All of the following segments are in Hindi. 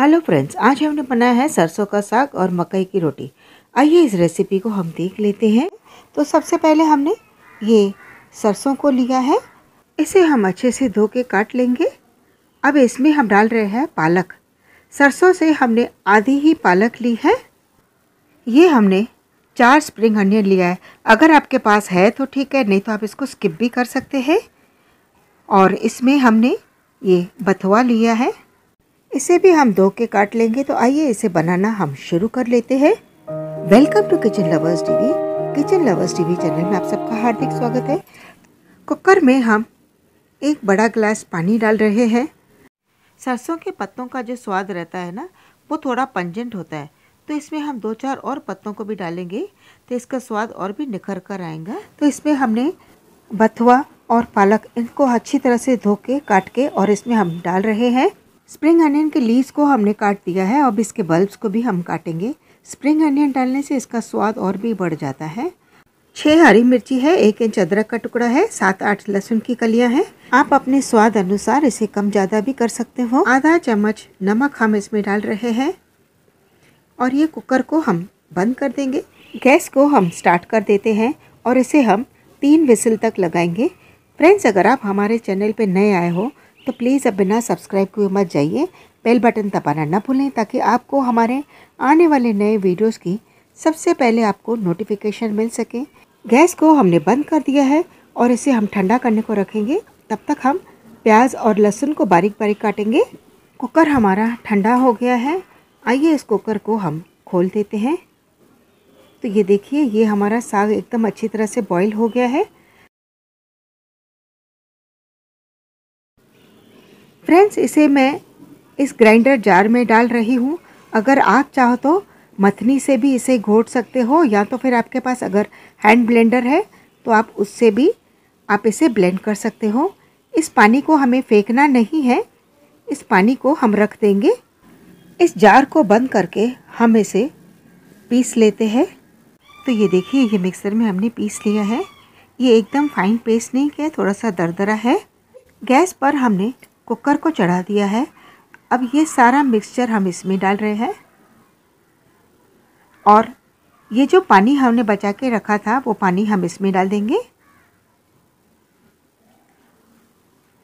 हेलो फ्रेंड्स आज हमने बनाया है सरसों का साग और मकई की रोटी आइए इस रेसिपी को हम देख लेते हैं तो सबसे पहले हमने ये सरसों को लिया है इसे हम अच्छे से धो के काट लेंगे अब इसमें हम डाल रहे हैं पालक सरसों से हमने आधी ही पालक ली है ये हमने चार स्प्रिंग अनियन लिया है अगर आपके पास है तो ठीक है नहीं तो आप इसको स्किप भी कर सकते हैं और इसमें हमने ये बथुआ लिया है इसे भी हम दो के काट लेंगे तो आइए इसे बनाना हम शुरू कर लेते हैं welcome to kitchen lovers TV kitchen lovers TV channel में आप सबका हार्दिक स्वागत है कुकर में हम एक बड़ा ग्लास पानी डाल रहे हैं सरसों के पत्तों का जो स्वाद रहता है ना वो थोड़ा पंजेंट होता है तो इसमें हम दो चार और पत्तों को भी डालेंगे तो इसका स्वाद और भी निखर कर आएगा तो इसमें हमने बथुआ और पालक इनको अच्छी तरह से धो के काट के और इसमें हम डाल रहे हैं स्प्रिंग अनियन के लीव्स को हमने काट दिया है अब इसके बल्ब्स को भी हम काटेंगे स्प्रिंग अनियन डालने से इसका स्वाद और भी बढ़ जाता है छः हरी मिर्ची है एक इंच अदरक का टुकड़ा है सात आठ लहसुन की कलियां हैं आप अपने स्वाद अनुसार इसे कम ज़्यादा भी कर सकते हो आधा चम्मच नमक हम इसमें डाल रहे हैं और ये कुकर को हम बंद कर देंगे गैस को हम स्टार्ट कर देते हैं और इसे हम तीन विसल तक लगाएंगे फ्रेंड्स अगर आप हमारे चैनल पर नए आए हो तो प्लीज़ अब बिना सब्सक्राइब किए मत जाइए बेल बटन दबाना ना भूलें ताकि आपको हमारे आने वाले नए वीडियोस की सबसे पहले आपको नोटिफिकेशन मिल सके गैस को हमने बंद कर दिया है और इसे हम ठंडा करने को रखेंगे तब तक हम प्याज और लहसुन को बारीक बारीक काटेंगे कुकर हमारा ठंडा हो गया है आइए इस कुकर को हम खोल देते हैं तो ये देखिए ये हमारा साग एकदम अच्छी तरह से बॉईल हो गया है फ्रेंड्स इसे मैं इस ग्राइंडर जार में डाल रही हूँ अगर आप चाहो तो मथनी से भी इसे घोट सकते हो या तो फिर आपके पास अगर हैंड ब्लेंडर है तो आप उससे भी आप इसे ब्लेंड कर सकते हो इस पानी को हमें फेंकना नहीं है इस पानी को हम रख देंगे इस जार को बंद करके हम इसे पीस लेते हैं तो ये देखिए ये मिक्सर में हमने पीस लिया है ये एकदम फाइन पेस्ट नहीं किया थोड़ा सा दरदरा है गैस पर हमने कुकर को चढ़ा दिया है अब ये सारा मिक्सचर हम इसमें डाल रहे हैं और ये जो पानी हमने बचा के रखा था वो पानी हम इसमें डाल देंगे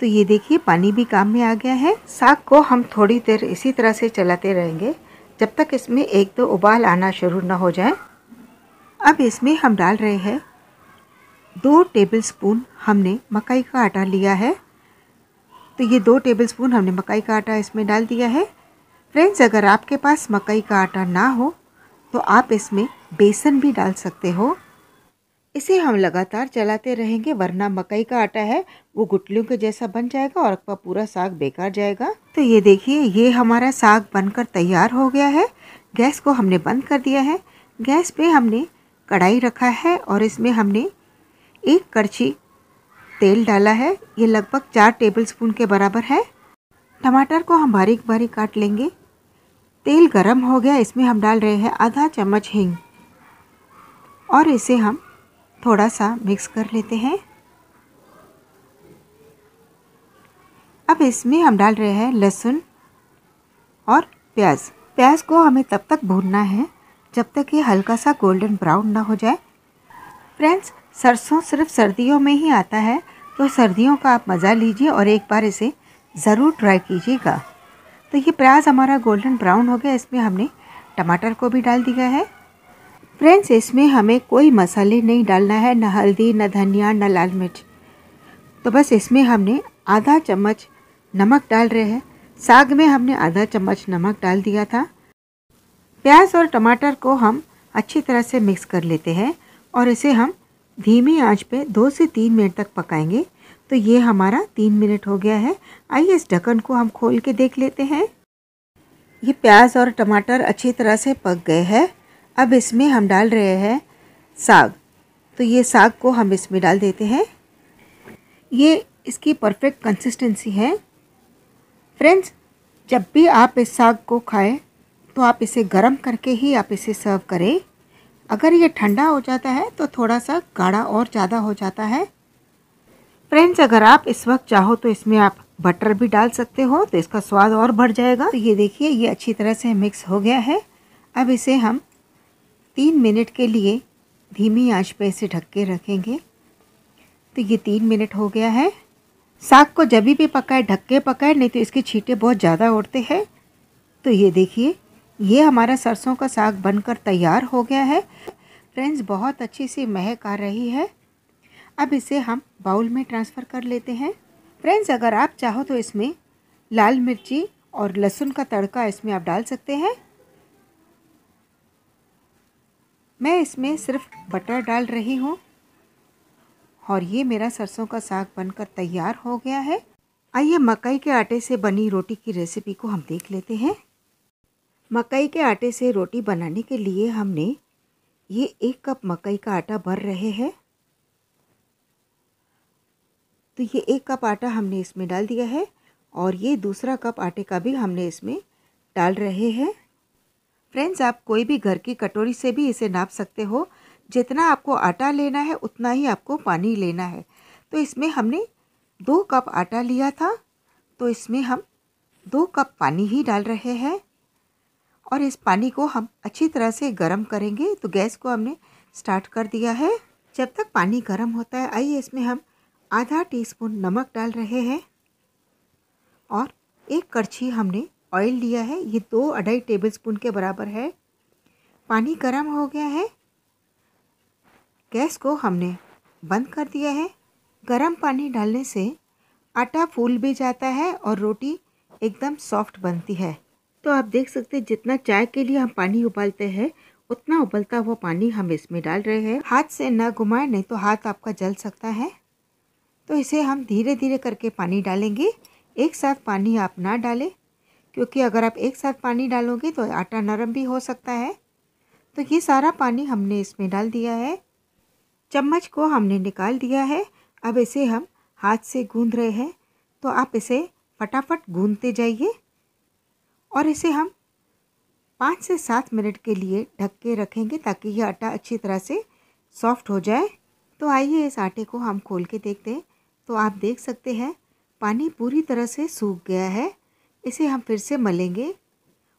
तो ये देखिए पानी भी काम में आ गया है साग को हम थोड़ी देर इसी तरह से चलाते रहेंगे जब तक इसमें एक दो उबाल आना शुरू ना हो जाए अब इसमें हम डाल रहे हैं दो टेबलस्पून हमने मकई का आटा लिया है तो ये दो टेबलस्पून हमने मकई का आटा इसमें डाल दिया है फ्रेंड्स अगर आपके पास मकई का आटा ना हो तो आप इसमें बेसन भी डाल सकते हो इसे हम लगातार चलाते रहेंगे वरना मकई का आटा है वो गुटलियों के जैसा बन जाएगा और आपका पूरा साग बेकार जाएगा तो ये देखिए ये हमारा साग बनकर तैयार हो गया है गैस को हमने बंद कर दिया है गैस पे हमने कढ़ाई रखा है और इसमें हमने एक करछी तेल डाला है ये लगभग चार टेबलस्पून के बराबर है टमाटर को हम बारीक बारीक काट लेंगे तेल गरम हो गया इसमें हम डाल रहे हैं आधा चम्मच हिंग और इसे हम थोड़ा सा मिक्स कर लेते हैं अब इसमें हम डाल रहे हैं लहसुन और प्याज प्याज को हमें तब तक भूनना है जब तक ये हल्का सा गोल्डन ब्राउन ना हो जाए फ्रेंड्स सरसों सिर्फ सर्दियों में ही आता है तो सर्दियों का आप मज़ा लीजिए और एक बार इसे ज़रूर ट्राई कीजिएगा तो ये प्याज हमारा गोल्डन ब्राउन हो गया इसमें हमने टमाटर को भी डाल दिया है फ्रेंड्स इसमें हमें कोई मसाले नहीं डालना है ना हल्दी ना धनिया ना लाल मिर्च तो बस इसमें हमने आधा चम्मच नमक डाल रहे हैं साग में हमने आधा चम्मच नमक डाल दिया था प्याज और टमाटर को हम अच्छी तरह से मिक्स कर लेते हैं और इसे हम धीमी आंच पे दो से तीन मिनट तक पकाएंगे तो ये हमारा तीन मिनट हो गया है आइए इस ढक्कन को हम खोल के देख लेते हैं ये प्याज और टमाटर अच्छी तरह से पक गए हैं अब इसमें हम डाल रहे हैं साग तो ये साग को हम इसमें डाल देते हैं ये इसकी परफेक्ट कंसिस्टेंसी है फ्रेंड्स जब भी आप इस साग को खाएं तो आप इसे गर्म करके ही आप इसे सर्व करें अगर ये ठंडा हो जाता है तो थोड़ा सा गाढ़ा और ज़्यादा हो जाता है फ्रेंड्स अगर आप इस वक्त चाहो तो इसमें आप बटर भी डाल सकते हो तो इसका स्वाद और बढ़ जाएगा तो ये देखिए ये अच्छी तरह से मिक्स हो गया है अब इसे हम तीन मिनट के लिए धीमी आंच पे इसे ढक के रखेंगे तो ये तीन मिनट हो गया है साग को जब भी पकाए ढक के पकाए नहीं तो इसके छीटे बहुत ज़्यादा उड़ते हैं तो ये देखिए ये हमारा सरसों का साग बनकर तैयार हो गया है फ्रेंड्स बहुत अच्छी सी महक आ रही है अब इसे हम बाउल में ट्रांसफ़र कर लेते हैं फ्रेंड्स अगर आप चाहो तो इसमें लाल मिर्ची और लहसुन का तड़का इसमें आप डाल सकते हैं मैं इसमें सिर्फ बटर डाल रही हूँ और ये मेरा सरसों का साग बनकर तैयार हो गया है आइए मकई के आटे से बनी रोटी की रेसिपी को हम देख लेते हैं मकई के आटे से रोटी बनाने के लिए हमने ये एक कप मकई का आटा भर रहे हैं तो ये एक कप आटा हमने इसमें डाल दिया है और ये दूसरा कप आटे का भी हमने इसमें डाल रहे हैं फ्रेंड्स आप कोई भी घर की कटोरी से भी इसे नाप सकते हो जितना आपको आटा लेना है उतना ही आपको पानी लेना है तो इसमें हमने दो कप आटा लिया था तो इसमें हम दो कप पानी ही डाल रहे हैं और इस पानी को हम अच्छी तरह से गर्म करेंगे तो गैस को हमने स्टार्ट कर दिया है जब तक पानी गर्म होता है आइए इसमें हम आधा टीस्पून नमक डाल रहे हैं और एक करछी हमने ऑयल लिया है ये दो अढ़ाई टेबल स्पून के बराबर है पानी गर्म हो गया है गैस को हमने बंद कर दिया है गर्म पानी डालने से आटा फूल भी जाता है और रोटी एकदम सॉफ्ट बनती है तो आप देख सकते हैं जितना चाय के लिए हम पानी उबालते हैं उतना उबलता हुआ पानी हम इसमें डाल रहे हैं हाथ से ना घुमाएं नहीं तो हाथ आपका जल सकता है तो इसे हम धीरे धीरे करके पानी डालेंगे एक साथ पानी आप ना डालें क्योंकि अगर आप एक साथ पानी डालोगे तो आटा नरम भी हो सकता है तो ये सारा पानी हमने इसमें डाल दिया है चम्मच को हमने निकाल दिया है अब इसे हम हाथ से गूँध रहे हैं तो आप इसे फटाफट गूँधते जाइए और इसे हम पाँच से सात मिनट के लिए ढक के रखेंगे ताकि यह आटा अच्छी तरह से सॉफ्ट हो जाए तो आइए इस आटे को हम खोल के देखते हैं तो आप देख सकते हैं पानी पूरी तरह से सूख गया है इसे हम फिर से मलेंगे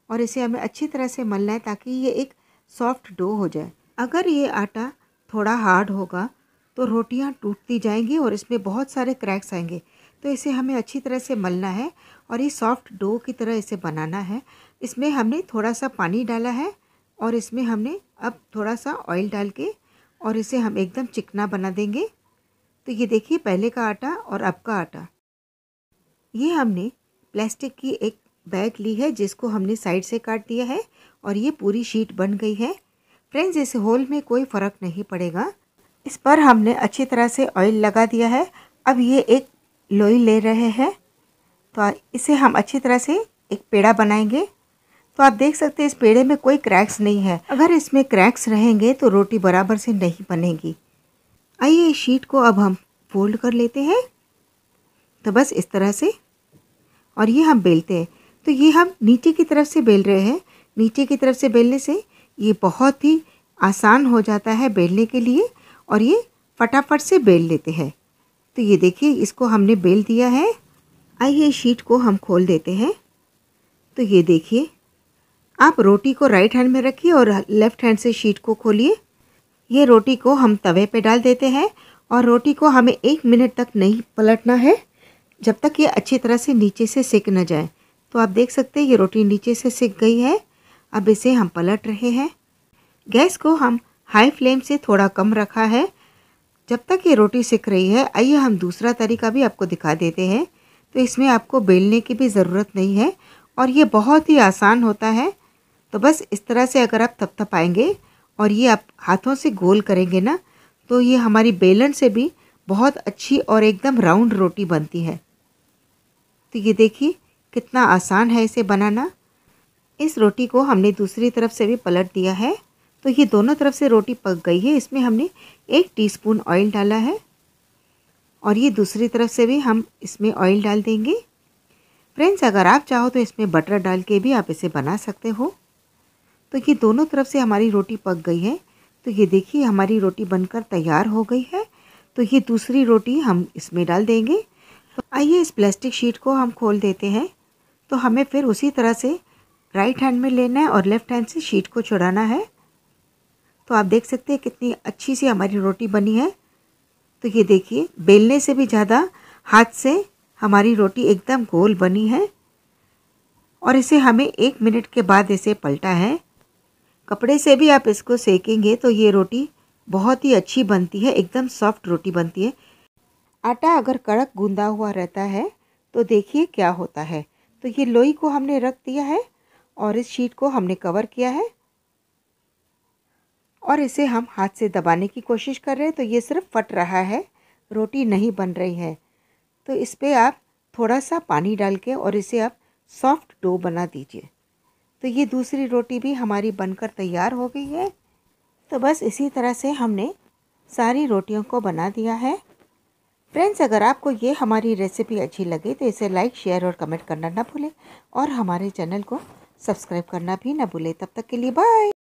और इसे हमें अच्छी तरह से मलना है ताकि ये एक सॉफ्ट डो हो जाए अगर ये आटा थोड़ा हार्ड होगा तो रोटियां टूटती जाएंगी और इसमें बहुत सारे क्रैक्स आएंगे तो इसे हमें अच्छी तरह से मलना है और ये सॉफ्ट डो की तरह इसे बनाना है इसमें हमने थोड़ा सा पानी डाला है और इसमें हमने अब थोड़ा सा ऑयल डाल के और इसे हम एकदम चिकना बना देंगे तो ये देखिए पहले का आटा और अब का आटा ये हमने प्लास्टिक की एक बैग ली है जिसको हमने साइड से काट दिया है और ये पूरी शीट बन गई है फ्रेंड्स इस होल में कोई फ़र्क नहीं पड़ेगा इस पर हमने अच्छी तरह से ऑयल लगा दिया है अब ये एक लोई ले रहे हैं तो इसे हम अच्छी तरह से एक पेड़ा बनाएंगे तो आप देख सकते हैं इस पेड़े में कोई क्रैक्स नहीं है अगर इसमें क्रैक्स रहेंगे तो रोटी बराबर से नहीं बनेगी आइए इस शीट को अब हम फोल्ड कर लेते हैं तो बस इस तरह से और ये हम बेलते हैं तो ये हम नीचे की तरफ से बेल रहे हैं नीचे की तरफ से बेलने से ये बहुत ही आसान हो जाता है बेलने के लिए और ये फटाफट से बेल लेते हैं तो ये देखिए इसको हमने बेल दिया है आइए शीट को हम खोल देते हैं तो ये देखिए आप रोटी को राइट हैंड में रखिए और लेफ्ट हैंड से शीट को खोलिए ये रोटी को हम तवे पे डाल देते हैं और रोटी को हमें एक मिनट तक नहीं पलटना है जब तक ये अच्छी तरह से नीचे से सेक न जाए तो आप देख सकते हैं ये रोटी नीचे से सेक गई है अब इसे हम पलट रहे हैं गैस को हम हाई फ्लेम से थोड़ा कम रखा है जब तक ये रोटी सिक रही है आइए हम दूसरा तरीका भी आपको दिखा देते हैं तो इसमें आपको बेलने की भी ज़रूरत नहीं है और ये बहुत ही आसान होता है तो बस इस तरह से अगर आप थपथपाएंगे और ये आप हाथों से गोल करेंगे ना तो ये हमारी बेलन से भी बहुत अच्छी और एकदम राउंड रोटी बनती है तो ये देखिए कितना आसान है इसे बनाना इस रोटी को हमने दूसरी तरफ से भी पलट दिया है तो ये दोनों तरफ से रोटी पक गई है इसमें हमने एक टीस्पून ऑयल डाला है और ये दूसरी तरफ से भी हम इसमें ऑयल डाल देंगे फ्रेंड्स अगर आप चाहो तो इसमें बटर डाल के भी आप इसे बना सकते हो तो ये दोनों तरफ से हमारी रोटी पक गई है तो ये देखिए हमारी रोटी बनकर तैयार हो गई है तो ये दूसरी रोटी हम इसमें डाल देंगे तो आइए इस प्लास्टिक शीट को हम खोल देते हैं तो हमें फिर उसी तरह से राइट हैंड में लेना है और लेफ़्ट हैंड से शीट को छुड़ाना है तो आप देख सकते हैं कितनी अच्छी सी हमारी रोटी बनी है तो ये देखिए बेलने से भी ज़्यादा हाथ से हमारी रोटी एकदम गोल बनी है और इसे हमें एक मिनट के बाद इसे पलटा है कपड़े से भी आप इसको सेकेंगे तो ये रोटी बहुत ही अच्छी बनती है एकदम सॉफ्ट रोटी बनती है आटा अगर कड़क गूंदा हुआ रहता है तो देखिए क्या होता है तो ये लोई को हमने रख दिया है और इस शीट को हमने कवर किया है और इसे हम हाथ से दबाने की कोशिश कर रहे हैं तो ये सिर्फ फट रहा है रोटी नहीं बन रही है तो इस पर आप थोड़ा सा पानी डाल के और इसे आप सॉफ्ट डो बना दीजिए तो ये दूसरी रोटी भी हमारी बनकर तैयार हो गई है तो बस इसी तरह से हमने सारी रोटियों को बना दिया है फ्रेंड्स अगर आपको ये हमारी रेसिपी अच्छी लगे तो इसे लाइक शेयर और कमेंट करना ना भूलें और हमारे चैनल को सब्सक्राइब करना भी ना भूलें तब तक के लिए बाय